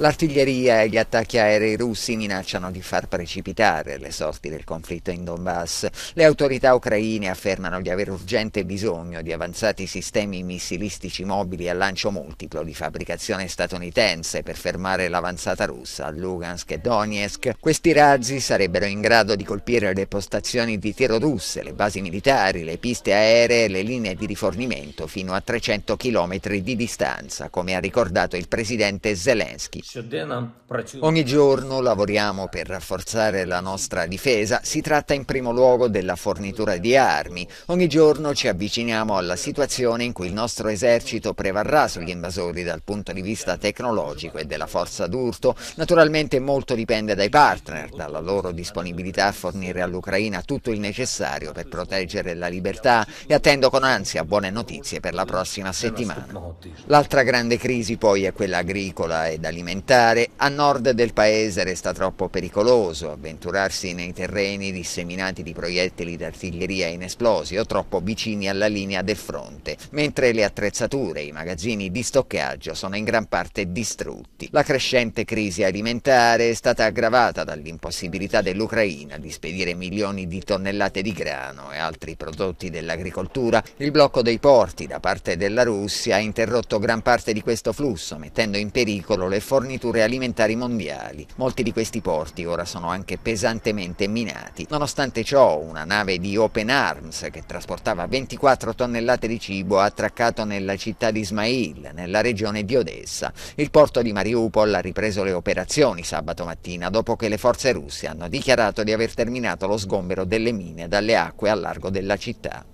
L'artiglieria e gli attacchi aerei russi minacciano di far precipitare le sorti del conflitto in Donbass. Le autorità ucraine affermano di avere urgente bisogno di avanzati sistemi missilistici mobili a lancio multiplo di fabbricazione statunitense per fermare l'avanzata russa a Lugansk e Donetsk. Questi razzi sarebbero in grado di colpire le postazioni di tiro russe, le basi militari, le piste aeree e le linee di rifornimento fino a 300 km di distanza, come ha ricordato il presidente Zelensky. Ogni giorno lavoriamo per rafforzare la nostra difesa, si tratta in primo luogo della fornitura di armi. Ogni giorno ci avviciniamo alla situazione in cui il nostro esercito prevarrà sugli invasori dal punto di vista tecnologico e della forza d'urto. Naturalmente molto dipende dai partner, dalla loro disponibilità a fornire all'Ucraina tutto il necessario per proteggere la libertà e attendo con ansia buone notizie per la prossima settimana. L'altra grande crisi poi è quella agricola ed alimentare alimentare a nord del paese resta troppo pericoloso, avventurarsi nei terreni disseminati di proiettili d'artiglieria inesplosi o troppo vicini alla linea del fronte, mentre le attrezzature e i magazzini di stoccaggio sono in gran parte distrutti. La crescente crisi alimentare è stata aggravata dall'impossibilità dell'Ucraina di spedire milioni di tonnellate di grano e altri prodotti dell'agricoltura. Il blocco dei porti da parte della Russia ha interrotto gran parte di questo flusso, mettendo in pericolo le forniture forniture alimentari mondiali. Molti di questi porti ora sono anche pesantemente minati. Nonostante ciò, una nave di Open Arms che trasportava 24 tonnellate di cibo ha attraccato nella città di Ismail, nella regione di Odessa. Il porto di Mariupol ha ripreso le operazioni sabato mattina dopo che le forze russe hanno dichiarato di aver terminato lo sgombero delle mine dalle acque a largo della città.